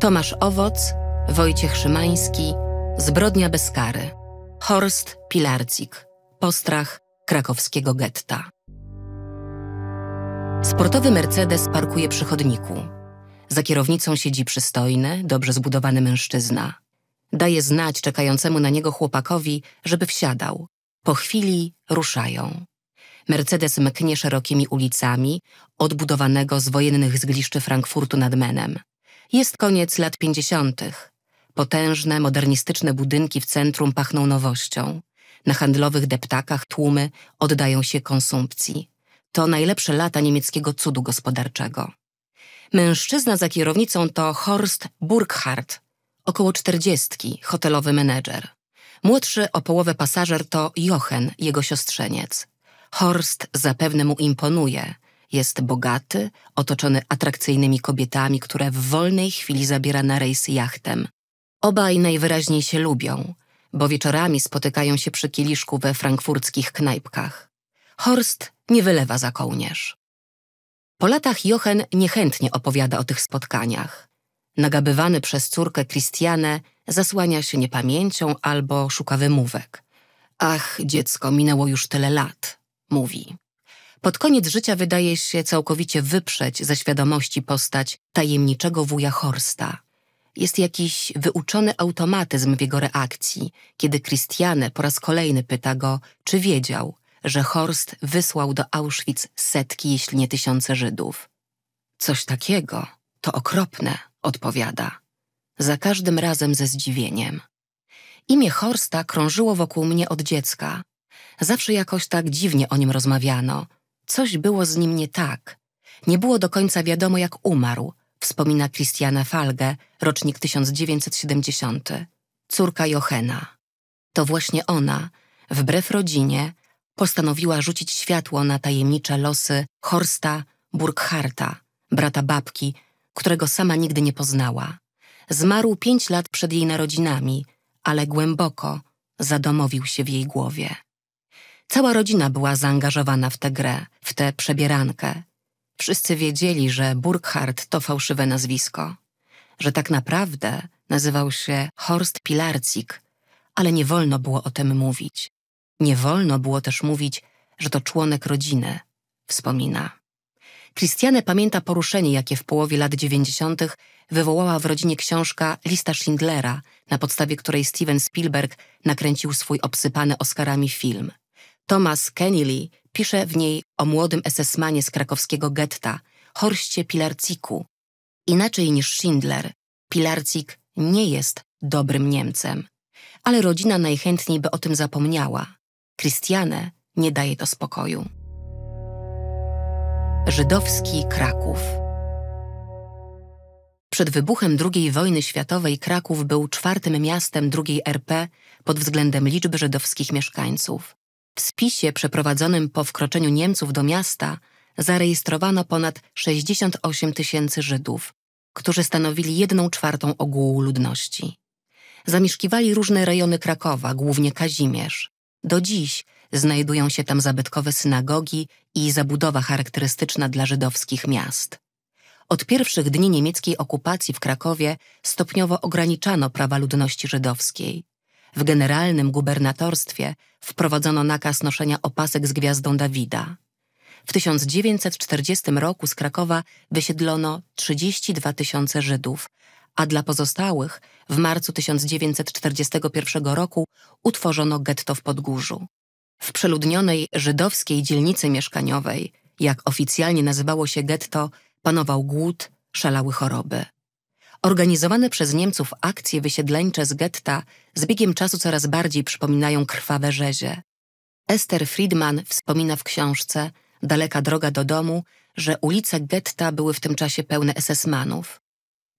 Tomasz Owoc, Wojciech Szymański, Zbrodnia bez kary, Horst Pilarcik, Postrach krakowskiego getta. Sportowy Mercedes parkuje przy chodniku. Za kierownicą siedzi przystojny, dobrze zbudowany mężczyzna. Daje znać czekającemu na niego chłopakowi, żeby wsiadał. Po chwili ruszają. Mercedes mknie szerokimi ulicami odbudowanego z wojennych zgliszczy Frankfurtu nad Menem. Jest koniec lat 50. Potężne, modernistyczne budynki w centrum pachną nowością. Na handlowych deptakach tłumy oddają się konsumpcji. To najlepsze lata niemieckiego cudu gospodarczego. Mężczyzna za kierownicą to Horst Burkhardt, około czterdziestki, hotelowy menedżer. Młodszy o połowę pasażer to Jochen, jego siostrzeniec. Horst zapewne mu imponuje – jest bogaty, otoczony atrakcyjnymi kobietami, które w wolnej chwili zabiera na rejs jachtem. Obaj najwyraźniej się lubią, bo wieczorami spotykają się przy kieliszku we frankfurckich knajpkach. Horst nie wylewa za kołnierz. Po latach Jochen niechętnie opowiada o tych spotkaniach. Nagabywany przez córkę Christiane, zasłania się niepamięcią albo szuka wymówek. Ach, dziecko, minęło już tyle lat, mówi. Pod koniec życia wydaje się całkowicie wyprzeć ze świadomości postać tajemniczego wuja Horsta. Jest jakiś wyuczony automatyzm w jego reakcji, kiedy Christiane po raz kolejny pyta go, czy wiedział, że Horst wysłał do Auschwitz setki, jeśli nie tysiące Żydów. Coś takiego, to okropne, odpowiada. Za każdym razem ze zdziwieniem. Imię Horsta krążyło wokół mnie od dziecka. Zawsze jakoś tak dziwnie o nim rozmawiano, Coś było z nim nie tak. Nie było do końca wiadomo, jak umarł, wspomina Christiana Falge, rocznik 1970, córka Johena. To właśnie ona, wbrew rodzinie, postanowiła rzucić światło na tajemnicze losy Horsta Burkharta, brata babki, którego sama nigdy nie poznała. Zmarł pięć lat przed jej narodzinami, ale głęboko zadomowił się w jej głowie. Cała rodzina była zaangażowana w tę grę, w tę przebierankę. Wszyscy wiedzieli, że Burkhardt to fałszywe nazwisko, że tak naprawdę nazywał się Horst Pilarcik, ale nie wolno było o tym mówić. Nie wolno było też mówić, że to członek rodziny, wspomina. Christiane pamięta poruszenie, jakie w połowie lat dziewięćdziesiątych wywołała w rodzinie książka Lista Schindlera, na podstawie której Steven Spielberg nakręcił swój obsypany Oscarami film. Thomas Kennedy pisze w niej o młodym esesmanie z krakowskiego getta, Horście Pilarciku. Inaczej niż Schindler, Pilarcik nie jest dobrym Niemcem, ale rodzina najchętniej by o tym zapomniała. Christiane nie daje to spokoju. Żydowski Kraków Przed wybuchem II wojny światowej Kraków był czwartym miastem II RP pod względem liczby żydowskich mieszkańców. W spisie przeprowadzonym po wkroczeniu Niemców do miasta zarejestrowano ponad 68 tysięcy Żydów, którzy stanowili jedną czwartą ogółu ludności. Zamieszkiwali różne rejony Krakowa, głównie Kazimierz. Do dziś znajdują się tam zabytkowe synagogi i zabudowa charakterystyczna dla żydowskich miast. Od pierwszych dni niemieckiej okupacji w Krakowie stopniowo ograniczano prawa ludności żydowskiej. W generalnym gubernatorstwie wprowadzono nakaz noszenia opasek z gwiazdą Dawida. W 1940 roku z Krakowa wysiedlono 32 tysiące Żydów, a dla pozostałych w marcu 1941 roku utworzono getto w Podgórzu. W przeludnionej żydowskiej dzielnicy mieszkaniowej, jak oficjalnie nazywało się getto, panował głód, szalały choroby. Organizowane przez Niemców akcje wysiedleńcze z getta z biegiem czasu coraz bardziej przypominają krwawe rzezie. Esther Friedman wspomina w książce Daleka droga do domu, że ulice getta były w tym czasie pełne SS-manów.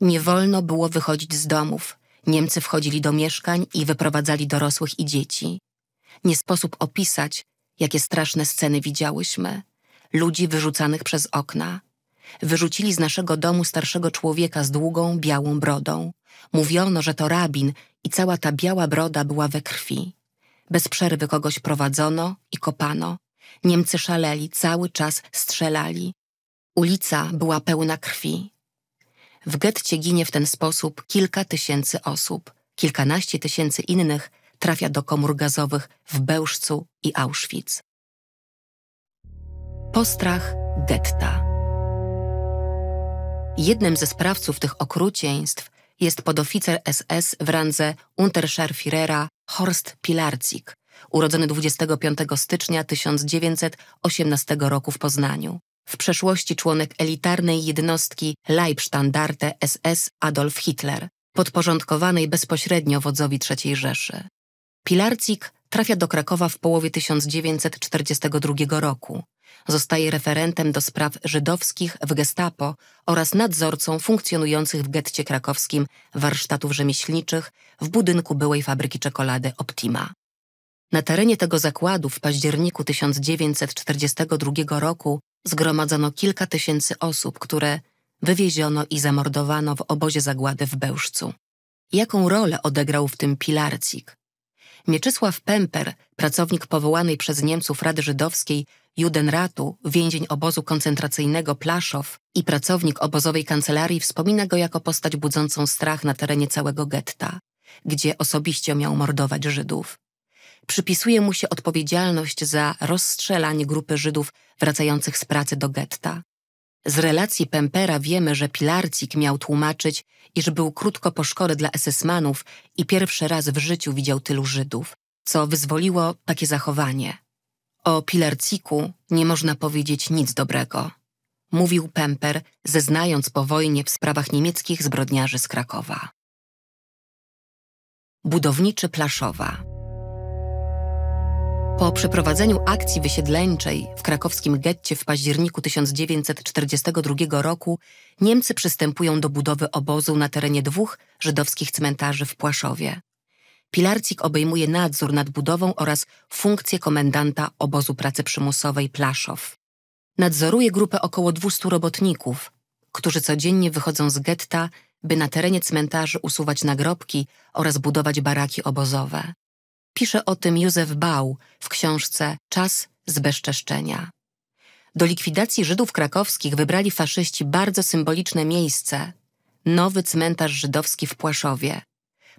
Nie wolno było wychodzić z domów, Niemcy wchodzili do mieszkań i wyprowadzali dorosłych i dzieci. Nie sposób opisać, jakie straszne sceny widziałyśmy. Ludzi wyrzucanych przez okna, Wyrzucili z naszego domu starszego człowieka z długą, białą brodą. Mówiono, że to rabin i cała ta biała broda była we krwi. Bez przerwy kogoś prowadzono i kopano. Niemcy szaleli, cały czas strzelali. Ulica była pełna krwi. W getcie ginie w ten sposób kilka tysięcy osób. Kilkanaście tysięcy innych trafia do komór gazowych w Bełżcu i Auschwitz. Postrach getta. Jednym ze sprawców tych okrucieństw jest podoficer SS w randze Unterscharführera Horst Pilarczyk, urodzony 25 stycznia 1918 roku w Poznaniu. W przeszłości członek elitarnej jednostki Leibstandarte SS Adolf Hitler, podporządkowanej bezpośrednio wodzowi III Rzeszy. Pilarczyk trafia do Krakowa w połowie 1942 roku. Zostaje referentem do spraw żydowskich w Gestapo oraz nadzorcą funkcjonujących w getcie krakowskim warsztatów rzemieślniczych w budynku byłej fabryki czekolady Optima. Na terenie tego zakładu w październiku 1942 roku zgromadzono kilka tysięcy osób, które wywieziono i zamordowano w obozie zagłady w Bełżcu. Jaką rolę odegrał w tym Pilarcik, Mieczysław Pemper, pracownik powołanej przez Niemców Rady Żydowskiej Judenratu, więzień obozu koncentracyjnego Plaszow i pracownik obozowej kancelarii wspomina go jako postać budzącą strach na terenie całego getta, gdzie osobiście miał mordować Żydów. Przypisuje mu się odpowiedzialność za rozstrzelanie grupy Żydów wracających z pracy do getta, z relacji Pempera wiemy, że Pilarcik miał tłumaczyć, iż był krótko po szkole dla esesmanów i pierwszy raz w życiu widział tylu Żydów, co wyzwoliło takie zachowanie. O Pilarciku nie można powiedzieć nic dobrego, mówił Pemper, zeznając po wojnie w sprawach niemieckich zbrodniarzy z Krakowa. Budowniczy Plaszowa po przeprowadzeniu akcji wysiedleńczej w krakowskim getcie w październiku 1942 roku Niemcy przystępują do budowy obozu na terenie dwóch żydowskich cmentarzy w Płaszowie. Pilarcik obejmuje nadzór nad budową oraz funkcję komendanta obozu pracy przymusowej Plaszow. Nadzoruje grupę około 200 robotników, którzy codziennie wychodzą z getta, by na terenie cmentarzy usuwać nagrobki oraz budować baraki obozowe. Pisze o tym Józef Bał w książce Czas zbezczeszczenia. Do likwidacji Żydów krakowskich wybrali faszyści bardzo symboliczne miejsce nowy cmentarz żydowski w Płaszowie.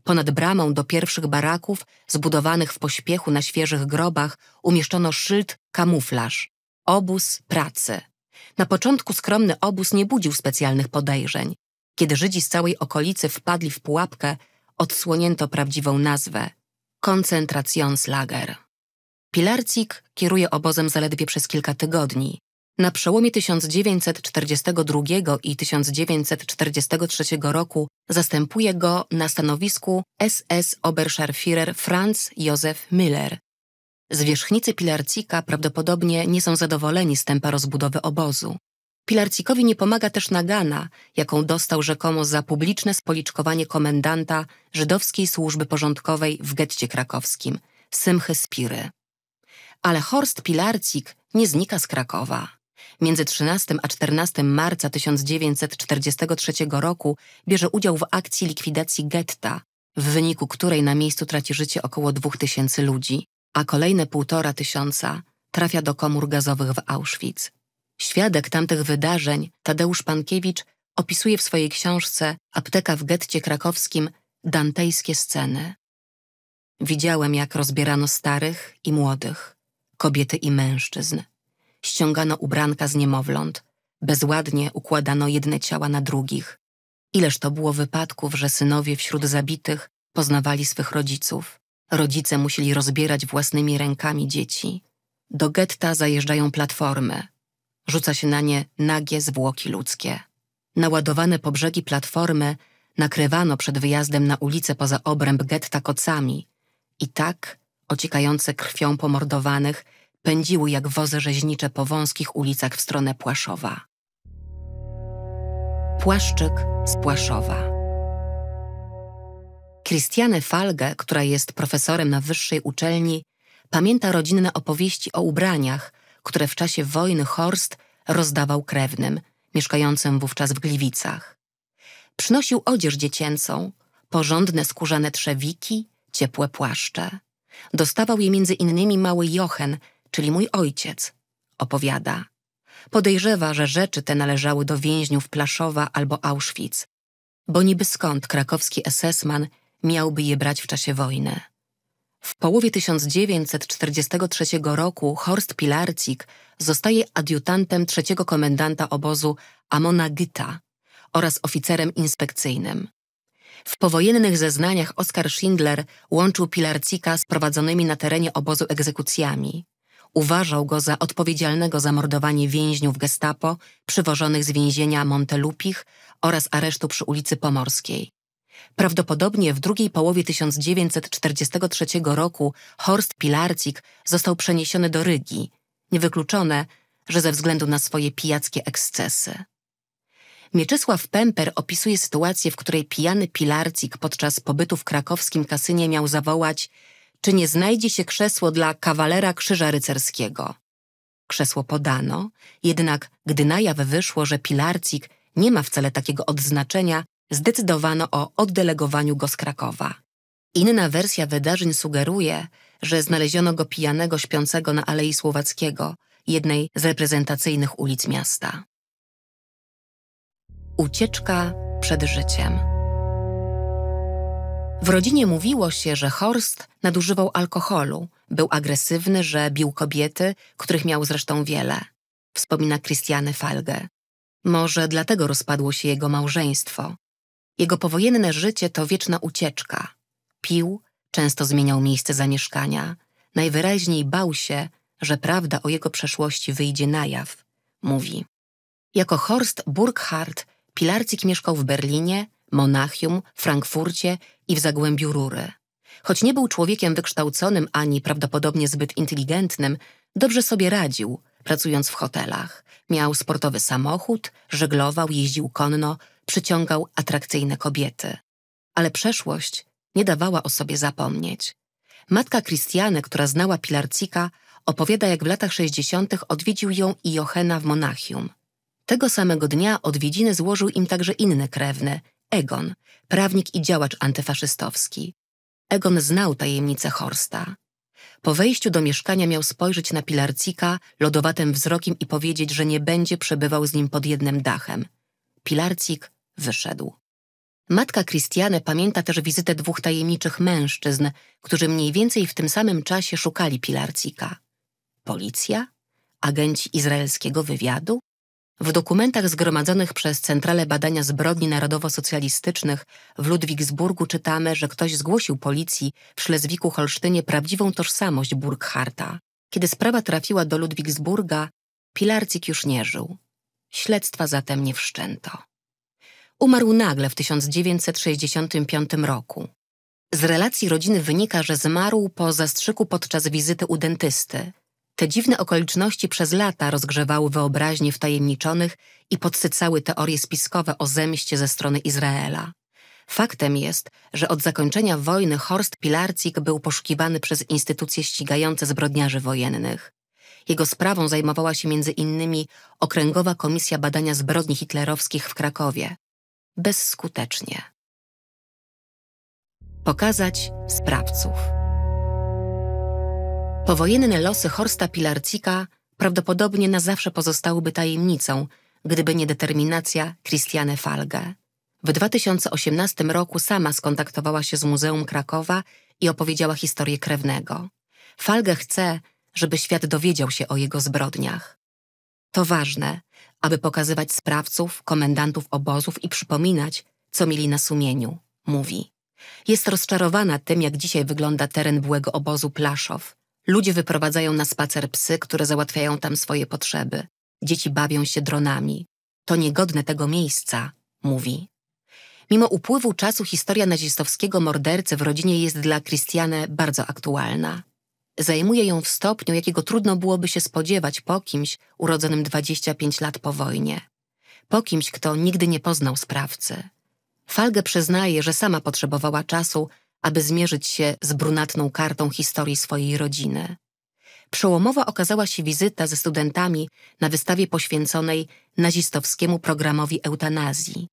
Ponad bramą do pierwszych baraków, zbudowanych w pośpiechu na świeżych grobach, umieszczono szyld kamuflaż obóz pracy. Na początku skromny obóz nie budził specjalnych podejrzeń. Kiedy Żydzi z całej okolicy wpadli w pułapkę, odsłonięto prawdziwą nazwę Koncentrationslager. Pilarcik kieruje obozem zaledwie przez kilka tygodni. Na przełomie 1942 i 1943 roku zastępuje go na stanowisku SS Oberscharführer Franz Josef Müller. Zwierzchnicy Pilarcika prawdopodobnie nie są zadowoleni z tempa rozbudowy obozu. Pilarcikowi nie pomaga też nagana, jaką dostał rzekomo za publiczne spoliczkowanie komendanta żydowskiej służby porządkowej w getcie krakowskim, Symchy Spiry. Ale Horst Pilarcik nie znika z Krakowa. Między 13 a 14 marca 1943 roku bierze udział w akcji likwidacji getta, w wyniku której na miejscu traci życie około 2000 ludzi, a kolejne 1,5 tysiąca trafia do komór gazowych w Auschwitz. Świadek tamtych wydarzeń, Tadeusz Pankiewicz, opisuje w swojej książce Apteka w getcie krakowskim dantejskie sceny. Widziałem, jak rozbierano starych i młodych, kobiety i mężczyzn. Ściągano ubranka z niemowląt, bezładnie układano jedne ciała na drugich. Ileż to było wypadków, że synowie wśród zabitych poznawali swych rodziców. Rodzice musieli rozbierać własnymi rękami dzieci. Do getta zajeżdżają platformy, rzuca się na nie nagie zwłoki ludzkie. Naładowane po brzegi platformy nakrywano przed wyjazdem na ulicę poza obręb getta kocami i tak, ociekające krwią pomordowanych, pędziły jak wozy rzeźnicze po wąskich ulicach w stronę Płaszowa. Płaszczyk z Płaszowa. Christiane Falge, która jest profesorem na wyższej uczelni, pamięta rodzinne opowieści o ubraniach, które w czasie wojny Horst rozdawał krewnym, mieszkającym wówczas w Gliwicach. Przynosił odzież dziecięcą, porządne skórzane trzewiki, ciepłe płaszcze. Dostawał je między innymi mały Jochen, czyli mój ojciec, opowiada. Podejrzewa, że rzeczy te należały do więźniów Plaszowa albo Auschwitz, bo niby skąd krakowski esesman miałby je brać w czasie wojny. W połowie 1943 roku Horst Pilarcik zostaje adiutantem trzeciego komendanta obozu Amona Gyta oraz oficerem inspekcyjnym. W powojennych zeznaniach Oskar Schindler łączył Pilarcika z prowadzonymi na terenie obozu egzekucjami. Uważał go za odpowiedzialnego za mordowanie więźniów Gestapo przywożonych z więzienia Montelupich oraz aresztu przy ulicy Pomorskiej. Prawdopodobnie w drugiej połowie 1943 roku Horst Pilarcik został przeniesiony do Rygi, niewykluczone, że ze względu na swoje pijackie ekscesy. Mieczysław Pemper opisuje sytuację, w której pijany Pilarcik podczas pobytu w krakowskim kasynie miał zawołać czy nie znajdzie się krzesło dla kawalera krzyża rycerskiego. Krzesło podano, jednak gdy na jaw wyszło, że Pilarcik nie ma wcale takiego odznaczenia, zdecydowano o oddelegowaniu go z Krakowa. Inna wersja wydarzeń sugeruje, że znaleziono go pijanego śpiącego na Alei Słowackiego, jednej z reprezentacyjnych ulic miasta. Ucieczka przed życiem. W rodzinie mówiło się, że Horst nadużywał alkoholu, był agresywny, że bił kobiety, których miał zresztą wiele, wspomina Christiane Falge. Może dlatego rozpadło się jego małżeństwo. Jego powojenne życie to wieczna ucieczka. Pił, często zmieniał miejsce zamieszkania, najwyraźniej bał się, że prawda o jego przeszłości wyjdzie na jaw, mówi. Jako Horst Burkhardt Pilarczyk mieszkał w Berlinie, Monachium, Frankfurcie i w Zagłębiu Rury. Choć nie był człowiekiem wykształconym ani prawdopodobnie zbyt inteligentnym, dobrze sobie radził, pracując w hotelach. Miał sportowy samochód, żeglował, jeździł konno, przyciągał atrakcyjne kobiety. Ale przeszłość nie dawała o sobie zapomnieć. Matka Christiane, która znała Pilarcika, opowiada, jak w latach 60. odwiedził ją i Johena w Monachium. Tego samego dnia odwiedziny złożył im także inny krewny, Egon, prawnik i działacz antyfaszystowski. Egon znał tajemnicę Horsta. Po wejściu do mieszkania miał spojrzeć na Pilarcika lodowatym wzrokiem i powiedzieć, że nie będzie przebywał z nim pod jednym dachem. Pilarcik wyszedł. Matka Christiane pamięta też wizytę dwóch tajemniczych mężczyzn, którzy mniej więcej w tym samym czasie szukali Pilarcika. Policja? Agenci izraelskiego wywiadu? W dokumentach zgromadzonych przez Centralę Badania Zbrodni Narodowo-Socjalistycznych w Ludwigsburgu czytamy, że ktoś zgłosił policji w Szlezwiku-Holsztynie prawdziwą tożsamość Burkharta. Kiedy sprawa trafiła do Ludwigsburga, Pilarcik już nie żył. Śledztwa zatem nie wszczęto umarł nagle w 1965 roku. Z relacji rodziny wynika, że zmarł po zastrzyku podczas wizyty u dentysty. Te dziwne okoliczności przez lata rozgrzewały wyobraźnię wtajemniczonych i podsycały teorie spiskowe o zemście ze strony Izraela. Faktem jest, że od zakończenia wojny Horst Pilarcik był poszukiwany przez instytucje ścigające zbrodniarzy wojennych. Jego sprawą zajmowała się między innymi Okręgowa Komisja Badania Zbrodni Hitlerowskich w Krakowie bezskutecznie. Pokazać sprawców. Powojenne losy Horsta Pilarcika prawdopodobnie na zawsze pozostałyby tajemnicą, gdyby nie determinacja Christiane Falge. W 2018 roku sama skontaktowała się z Muzeum Krakowa i opowiedziała historię krewnego. Falge chce, żeby świat dowiedział się o jego zbrodniach. To ważne, aby pokazywać sprawców, komendantów obozów i przypominać, co mieli na sumieniu, mówi. Jest rozczarowana tym, jak dzisiaj wygląda teren byłego obozu Plaszow. Ludzie wyprowadzają na spacer psy, które załatwiają tam swoje potrzeby. Dzieci bawią się dronami. To niegodne tego miejsca, mówi. Mimo upływu czasu historia nazistowskiego mordercy w rodzinie jest dla Christiane bardzo aktualna. Zajmuje ją w stopniu, jakiego trudno byłoby się spodziewać po kimś urodzonym 25 lat po wojnie, po kimś, kto nigdy nie poznał sprawcy. Falge przyznaje, że sama potrzebowała czasu, aby zmierzyć się z brunatną kartą historii swojej rodziny. Przełomowa okazała się wizyta ze studentami na wystawie poświęconej nazistowskiemu programowi eutanazji.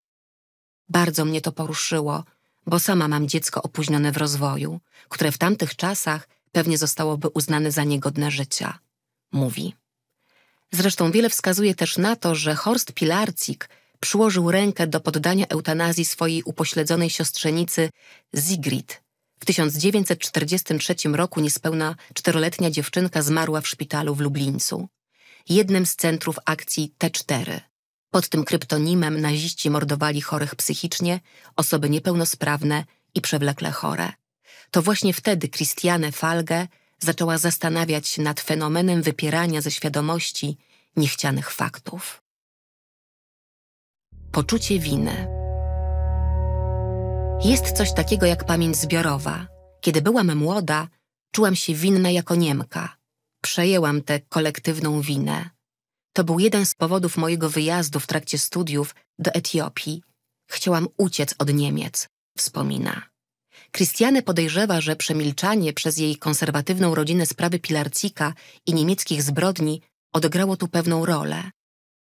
Bardzo mnie to poruszyło, bo sama mam dziecko opóźnione w rozwoju, które w tamtych czasach pewnie zostałoby uznane za niegodne życia, mówi. Zresztą wiele wskazuje też na to, że Horst Pilarcik przyłożył rękę do poddania eutanazji swojej upośledzonej siostrzenicy Zigrid. W 1943 roku niespełna czteroletnia dziewczynka zmarła w szpitalu w Lublińcu, jednym z centrów akcji T4. Pod tym kryptonimem naziści mordowali chorych psychicznie, osoby niepełnosprawne i przewlekle chore. To właśnie wtedy Christiane Falge zaczęła zastanawiać się nad fenomenem wypierania ze świadomości niechcianych faktów. Poczucie winy. Jest coś takiego jak pamięć zbiorowa. Kiedy byłam młoda, czułam się winna jako Niemka. Przejęłam tę kolektywną winę. To był jeden z powodów mojego wyjazdu w trakcie studiów do Etiopii. Chciałam uciec od Niemiec, wspomina. Christiane podejrzewa, że przemilczanie przez jej konserwatywną rodzinę sprawy Pilarcika i niemieckich zbrodni odegrało tu pewną rolę.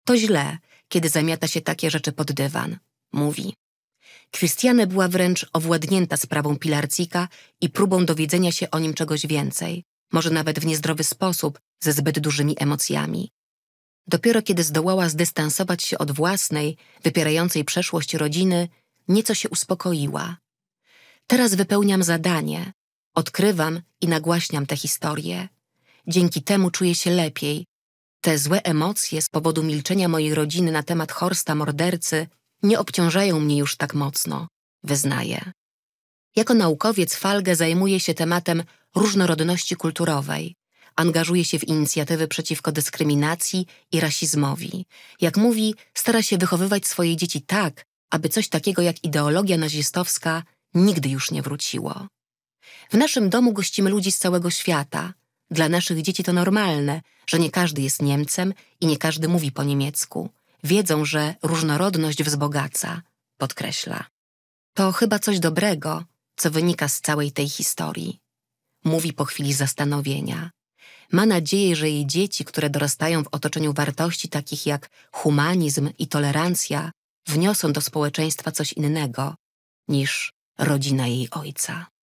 To źle, kiedy zamiata się takie rzeczy pod dywan, mówi. Christiane była wręcz owładnięta sprawą Pilarcika i próbą dowiedzenia się o nim czegoś więcej, może nawet w niezdrowy sposób, ze zbyt dużymi emocjami. Dopiero kiedy zdołała zdystansować się od własnej, wypierającej przeszłość rodziny, nieco się uspokoiła. Teraz wypełniam zadanie, odkrywam i nagłaśniam te historie. Dzięki temu czuję się lepiej. Te złe emocje z powodu milczenia mojej rodziny na temat Horsta mordercy nie obciążają mnie już tak mocno, wyznaję. Jako naukowiec Falge zajmuje się tematem różnorodności kulturowej. Angażuje się w inicjatywy przeciwko dyskryminacji i rasizmowi. Jak mówi, stara się wychowywać swoje dzieci tak, aby coś takiego jak ideologia nazistowska nigdy już nie wróciło. W naszym domu gościmy ludzi z całego świata. Dla naszych dzieci to normalne, że nie każdy jest Niemcem i nie każdy mówi po niemiecku. Wiedzą, że różnorodność wzbogaca, podkreśla. To chyba coś dobrego, co wynika z całej tej historii. Mówi po chwili zastanowienia. Ma nadzieję, że jej dzieci, które dorastają w otoczeniu wartości takich jak humanizm i tolerancja, wniosą do społeczeństwa coś innego niż rodzina jej ojca.